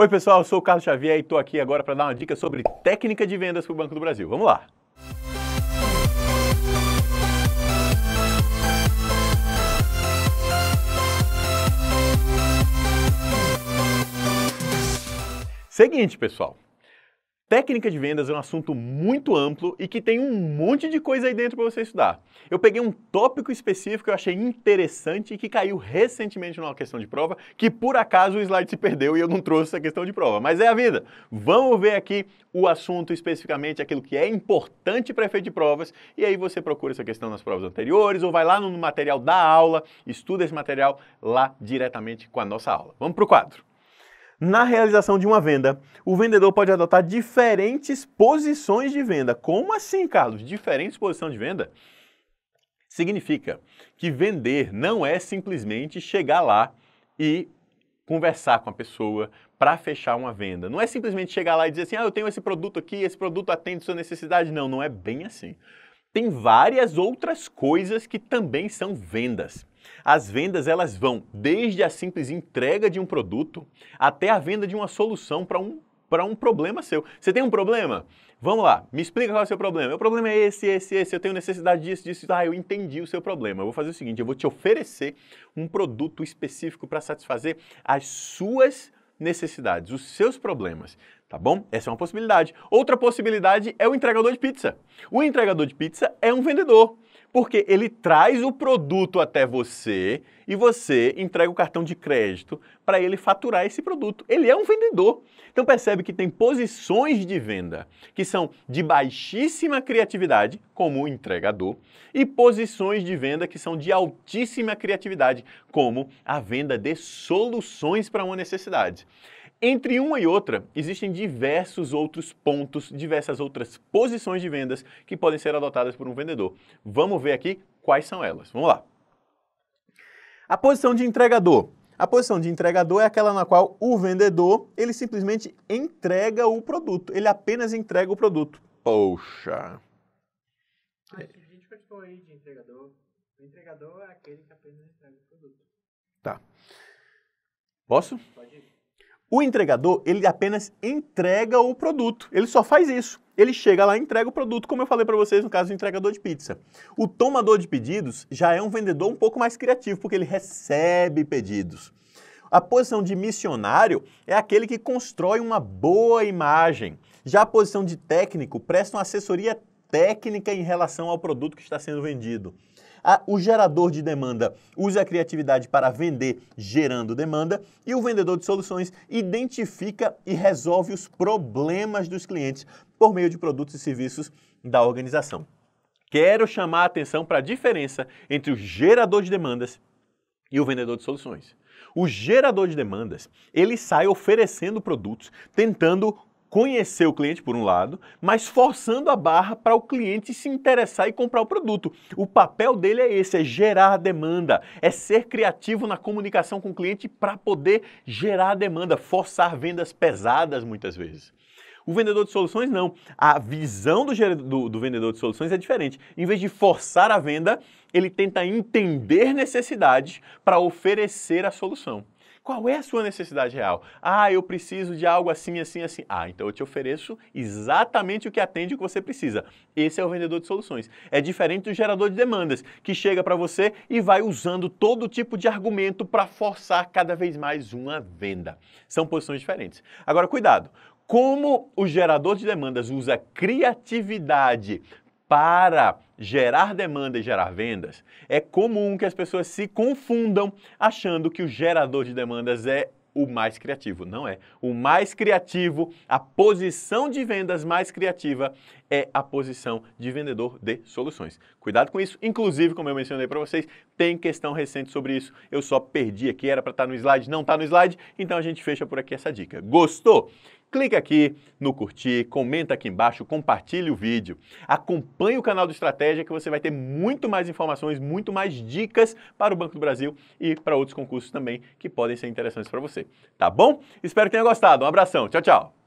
Oi, pessoal, eu sou o Carlos Xavier e estou aqui agora para dar uma dica sobre técnica de vendas para o Banco do Brasil. Vamos lá! Seguinte, pessoal, Técnica de vendas é um assunto muito amplo e que tem um monte de coisa aí dentro para você estudar. Eu peguei um tópico específico que eu achei interessante e que caiu recentemente numa questão de prova, que por acaso o slide se perdeu e eu não trouxe essa questão de prova, mas é a vida. Vamos ver aqui o assunto especificamente, aquilo que é importante para efeito de provas, e aí você procura essa questão nas provas anteriores ou vai lá no material da aula, estuda esse material lá diretamente com a nossa aula. Vamos para o quadro. Na realização de uma venda, o vendedor pode adotar diferentes posições de venda. Como assim, Carlos? Diferentes posições de venda? Significa que vender não é simplesmente chegar lá e conversar com a pessoa para fechar uma venda. Não é simplesmente chegar lá e dizer assim: "Ah, eu tenho esse produto aqui, esse produto atende sua necessidade". Não, não é bem assim. Tem várias outras coisas que também são vendas. As vendas elas vão desde a simples entrega de um produto até a venda de uma solução para um para um problema seu. Você tem um problema? Vamos lá, me explica qual é o seu problema. Meu problema é esse, esse, esse. Eu tenho necessidade disso, disso. Ah, eu entendi o seu problema. Eu vou fazer o seguinte: eu vou te oferecer um produto específico para satisfazer as suas necessidades, os seus problemas. Tá bom? Essa é uma possibilidade. Outra possibilidade é o entregador de pizza. O entregador de pizza é um vendedor. Porque ele traz o produto até você e você entrega o cartão de crédito para ele faturar esse produto. Ele é um vendedor. Então percebe que tem posições de venda que são de baixíssima criatividade, como o entregador, e posições de venda que são de altíssima criatividade, como a venda de soluções para uma necessidade. Entre uma e outra, existem diversos outros pontos, diversas outras posições de vendas que podem ser adotadas por um vendedor. Vamos ver aqui quais são elas. Vamos lá. A posição de entregador. A posição de entregador é aquela na qual o vendedor, ele simplesmente entrega o produto, ele apenas entrega o produto. Poxa. Ah, esse vídeo continuou aí de entregador. O entregador é aquele que apenas entrega o produto. Tá. Posso? Pode ir. O entregador, ele apenas entrega o produto, ele só faz isso. Ele chega lá e entrega o produto, como eu falei para vocês no caso do entregador de pizza. O tomador de pedidos já é um vendedor um pouco mais criativo, porque ele recebe pedidos. A posição de missionário é aquele que constrói uma boa imagem. Já a posição de técnico presta uma assessoria técnica em relação ao produto que está sendo vendido a, o gerador de demanda usa a criatividade para vender, gerando demanda, e o vendedor de soluções identifica e resolve os problemas dos clientes por meio de produtos e serviços da organização. Quero chamar a atenção para a diferença entre o gerador de demandas e o vendedor de soluções. O gerador de demandas, ele sai oferecendo produtos, tentando conhecer o cliente, por um lado, mas forçando a barra para o cliente se interessar e comprar o produto. O papel dele é esse: é gerar demanda, é ser criativo na comunicação com o cliente para poder gerar demanda, forçar vendas pesadas muitas vezes. O vendedor de soluções não. A visão do, do, do, vendedor de soluções é diferente. Em vez de forçar a venda, ele tenta entender necessidades para oferecer a solução. Qual é a sua necessidade real? Ah, eu preciso de algo assim, assim, assim. Ah, então eu te ofereço exatamente o que atende o que você precisa. Esse é o vendedor de soluções. É diferente do gerador de demandas, que chega para você e vai usando todo tipo de argumento para forçar cada vez mais uma venda. São posições diferentes. Agora, cuidado. Como o gerador de demandas usa criatividade para gerar demanda e gerar vendas, é comum que as pessoas se confundam achando que o gerador de demandas é o mais criativo. Não é. O mais criativo, a posição de vendas mais criativa é a posição de vendedor de soluções. Cuidado com isso. Inclusive, como eu mencionei para vocês, tem questão recente sobre isso. Eu só perdi aqui, era para estar tá no slide, não está no slide, então a gente fecha por aqui essa dica. Gostou? Clica aqui no curtir, comenta aqui embaixo, compartilhe o vídeo. Acompanhe o canal do Estratégia que você vai ter muito mais informações, muito mais dicas para o Banco do Brasil e para outros concursos também que podem ser interessantes para você. Tá bom? Espero que tenha gostado. Um abração. Tchau, tchau.